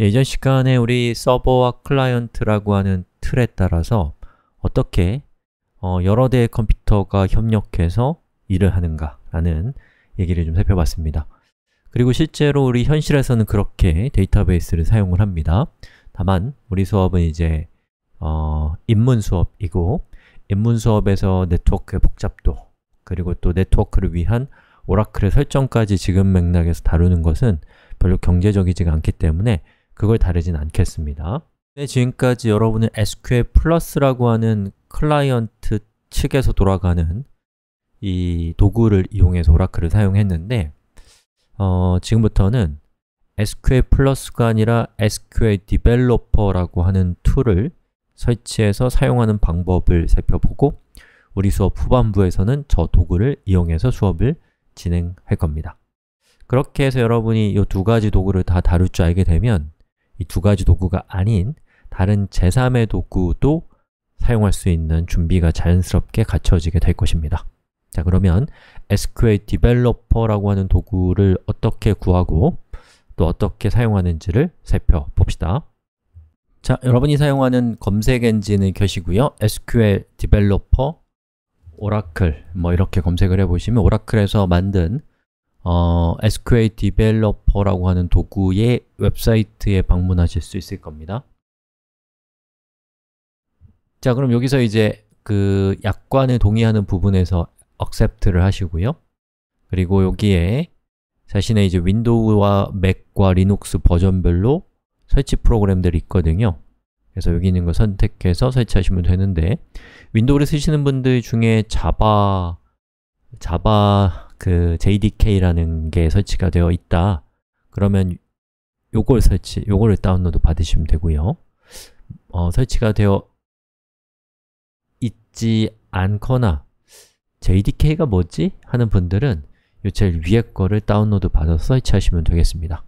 예전 시간에 우리 서버와 클라이언트라고 하는 틀에 따라서 어떻게 어, 여러 대의 컴퓨터가 협력해서 일을 하는가라는 얘기를 좀 살펴봤습니다. 그리고 실제로 우리 현실에서는 그렇게 데이터베이스를 사용을 합니다. 다만 우리 수업은 이제 어, 입문 수업이고 입문 수업에서 네트워크의 복잡도 그리고 또 네트워크를 위한 오라클의 설정까지 지금 맥락에서 다루는 것은 별로 경제적이지가 않기 때문에 그걸 다르진 않겠습니다. 네, 지금까지 여러분은 SQL 플러스라고 하는 클라이언트 측에서 돌아가는 이 도구를 이용해서 오라클을 사용했는데 어, 지금부터는 SQL 플러스가 아니라 SQL 디벨로퍼라고 하는 툴을 설치해서 사용하는 방법을 살펴보고 우리 수업 후반부에서는 저 도구를 이용해서 수업을 진행할 겁니다. 그렇게 해서 여러분이 이 두 가지 도구를 다 다룰 줄 알게 되면 이두 가지 도구가 아닌 다른 제3의 도구도 사용할 수 있는 준비가 자연스럽게 갖춰지게 될 것입니다. 자, 그러면 SQL 디벨로퍼라고 하는 도구를 어떻게 구하고 또 어떻게 사용하는지를 살펴봅시다. 자, 여러분이 사용하는 검색 엔진의 곁시고요 SQL 디벨로퍼, 오라클 뭐 이렇게 검색을 해보시면 오라클에서 만든 어, SQL 디벨로퍼라고 하는 도구의 웹사이트에 방문하실 수 있을 겁니다. 자, 그럼 여기서 이제 그 약관에 동의하는 부분에서 accept를 하시고요. 그리고 여기에 자신의 이제 윈도우와 맥과 리눅스 버전별로 설치 프로그램들이 있거든요. 그래서 여기 있는 걸 선택해서 설치하시면 되는데 윈도우를 쓰시는 분들 중에 자바 자바 그 JDK라는 게 설치가 되어 있다 그러면 요걸 설치, 요거를 다운로드 받으시면 되고요 어, 설치가 되어 있지 않거나 JDK가 뭐지? 하는 분들은 요 제일 위에 거를 다운로드 받아서 설치하시면 되겠습니다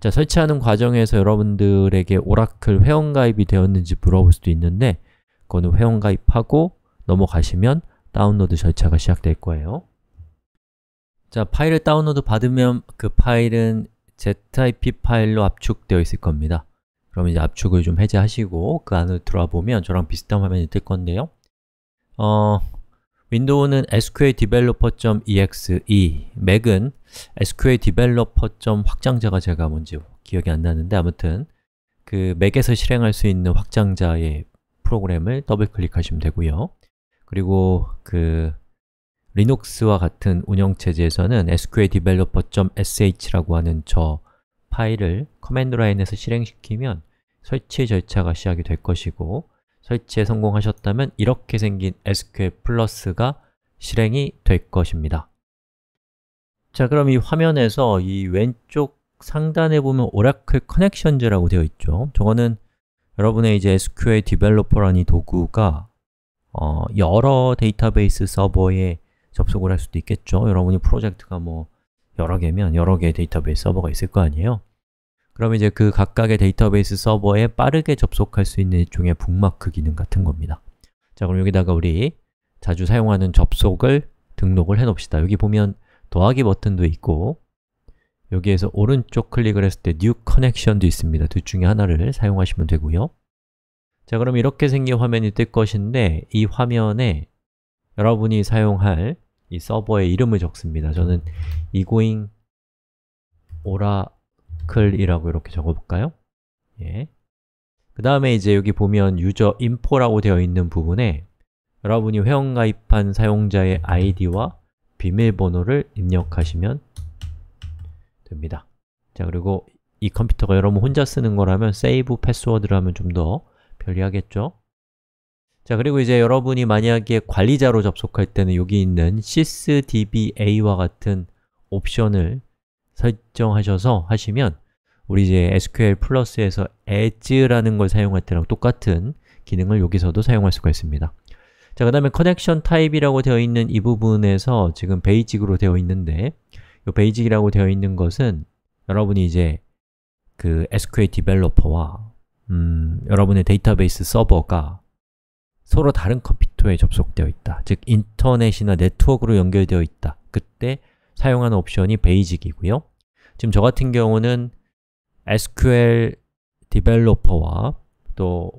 자, 설치하는 과정에서 여러분들에게 오라클 회원가입이 되었는지 물어볼 수도 있는데 그거는 회원가입하고 넘어가시면 다운로드 절차가 시작될 거예요 자, 파일을 다운로드 받으면 그 파일은 zip 파일로 압축되어 있을 겁니다 그럼 이제 압축을 좀 해제하시고 그안으로 들어와 보면 저랑 비슷한 화면이 뜰 건데요 어, 윈도우는 sqldeveloper.exe 맥은 sqldeveloper. 확장자가 제가 뭔지 기억이 안 나는데 아무튼 그 맥에서 실행할 수 있는 확장자의 프로그램을 더블클릭하시면 되고요 그리고 그 리눅스와 같은 운영체제에서는 sqldeveloper.sh라고 하는 저 파일을 커맨드 라인에서 실행시키면 설치 절차가 시작이 될 것이고 설치에 성공하셨다면 이렇게 생긴 SQL 플러스가 실행이 될 것입니다 자 그럼 이 화면에서 이 왼쪽 상단에 보면 Oracle o c n n e c t i o n 즈라고 되어 있죠 저거는 여러분의 이제 SQL 디벨로퍼라는 이 도구가 어, 여러 데이터베이스 서버에 접속을 할 수도 있겠죠. 여러분이 프로젝트가 뭐 여러 개면 여러 개의 데이터베이스 서버가 있을 거 아니에요. 그러면 이제 그 각각의 데이터베이스 서버에 빠르게 접속할 수 있는 일종의 북마크 기능 같은 겁니다. 자, 그럼 여기다가 우리 자주 사용하는 접속을 등록을 해 놓읍시다. 여기 보면 더하기 버튼도 있고 여기에서 오른쪽 클릭을 했을 때 New Connection도 있습니다. 둘 중에 하나를 사용하시면 되고요. 자, 그럼 이렇게 생긴 화면이 뜰 것인데 이 화면에 여러분이 사용할 이 서버의 이름을 적습니다. 저는 이고잉 오라클이라고 이렇게 적어볼까요? 예. 그 다음에 이제 여기 보면 유저 인포라고 되어 있는 부분에 여러분이 회원 가입한 사용자의 아이디와 비밀번호를 입력하시면 됩니다. 자, 그리고 이 컴퓨터가 여러분 혼자 쓰는 거라면 세이브 패스워드를 하면 좀 더 편리하겠죠? 자, 그리고 이제 여러분이 만약에 관리자로 접속할 때는 여기 있는 sysdba와 같은 옵션을 설정하셔서 하시면 우리 이제 SQL 플러스에서 edge라는 걸 사용할 때랑 똑같은 기능을 여기서도 사용할 수가 있습니다. 자, 그 다음에 커넥션 타입이라고 되어 있는 이 부분에서 지금 베이직으로 되어 있는데 이 베이직이라고 되어 있는 것은 여러분이 이제 그 SQL 디벨로퍼와 음, 여러분의 데이터베이스 서버가 서로 다른 컴퓨터에 접속되어 있다 즉 인터넷이나 네트워크로 연결되어 있다 그때 사용하는 옵션이 베이직이고요 지금 저 같은 경우는 SQL 디벨로퍼와 또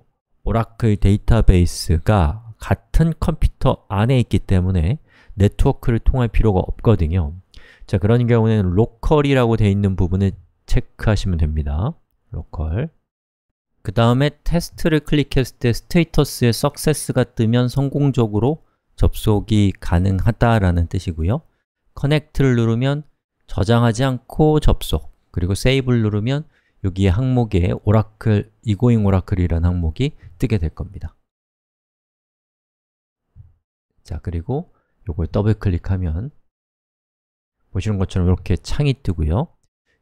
오라클 데이터베이스가 같은 컴퓨터 안에 있기 때문에 네트워크를 통할 필요가 없거든요 자, 그런 경우에는 로컬이라고 되어 있는 부분을 체크하시면 됩니다 로컬 그 다음에 테스트를 클릭했을 때스테이터스의 success가 뜨면 성공적으로 접속이 가능하다라는 뜻이고요 커넥트를 누르면 저장하지 않고 접속 그리고 세이브를 누르면 여기 항목에 오라클, 이고잉 오라클이라는 항목이 뜨게 될 겁니다 자, 그리고 이걸 더블 클릭하면 보시는 것처럼 이렇게 창이 뜨고요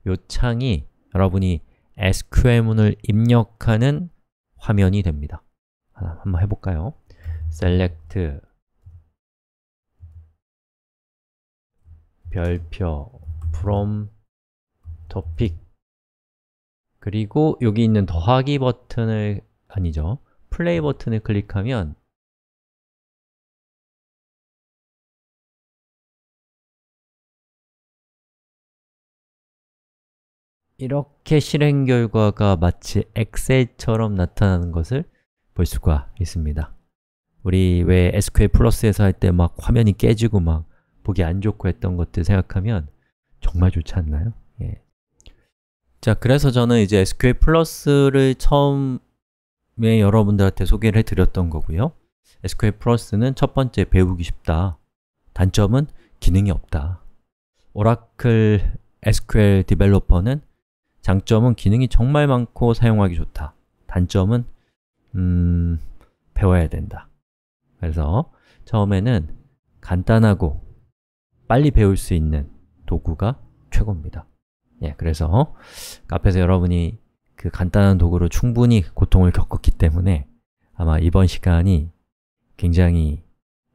이 창이 여러분이 SQL문을 입력하는 화면이 됩니다. 하나 한번 해볼까요? select 별표 from topic 그리고 여기 있는 더하기 버튼을 아니죠 플레이 버튼을 클릭하면 이렇게 실행 결과가 마치 엑셀처럼 나타나는 것을 볼 수가 있습니다 우리 왜 SQL 플러스에서 할 때 막 화면이 깨지고 막 보기 안 좋고 했던 것들 생각하면 정말 좋지 않나요? 예. 자, 그래서 저는 이제 SQL 플러스를 처음에 여러분들한테 소개를 해드렸던 거고요 SQL 플러스는 첫 번째 배우기 쉽다 단점은 기능이 없다 오라클 SQL 디벨로퍼는 장점은 기능이 정말 많고 사용하기 좋다. 단점은 음... 배워야 된다. 그래서 처음에는 간단하고 빨리 배울 수 있는 도구가 최고입니다. 예, 그래서 카페에서 여러분이 그 간단한 도구로 충분히 고통을 겪었기 때문에 아마 이번 시간이 굉장히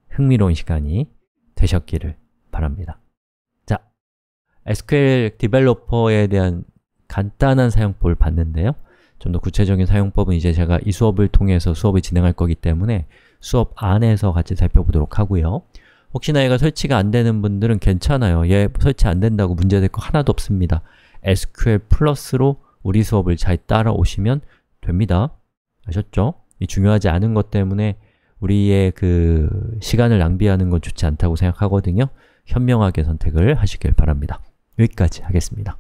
흥미로운 시간이 되셨기를 바랍니다. 자, SQL 디벨로퍼에 대한 간단한 사용법을 봤는데요. 좀 더 구체적인 사용법은 이제 제가 이 수업을 통해서 수업을 진행할 거기 때문에 수업 안에서 같이 살펴보도록 하고요. 혹시나 얘가 설치가 안 되는 분들은 괜찮아요. 얘 설치 안 된다고 문제될 거 하나도 없습니다. SQL 플러스로 우리 수업을 잘 따라오시면 됩니다. 아셨죠? 이 중요하지 않은 것 때문에 우리의 그 시간을 낭비하는 건 좋지 않다고 생각하거든요. 현명하게 선택을 하시길 바랍니다. 여기까지 하겠습니다.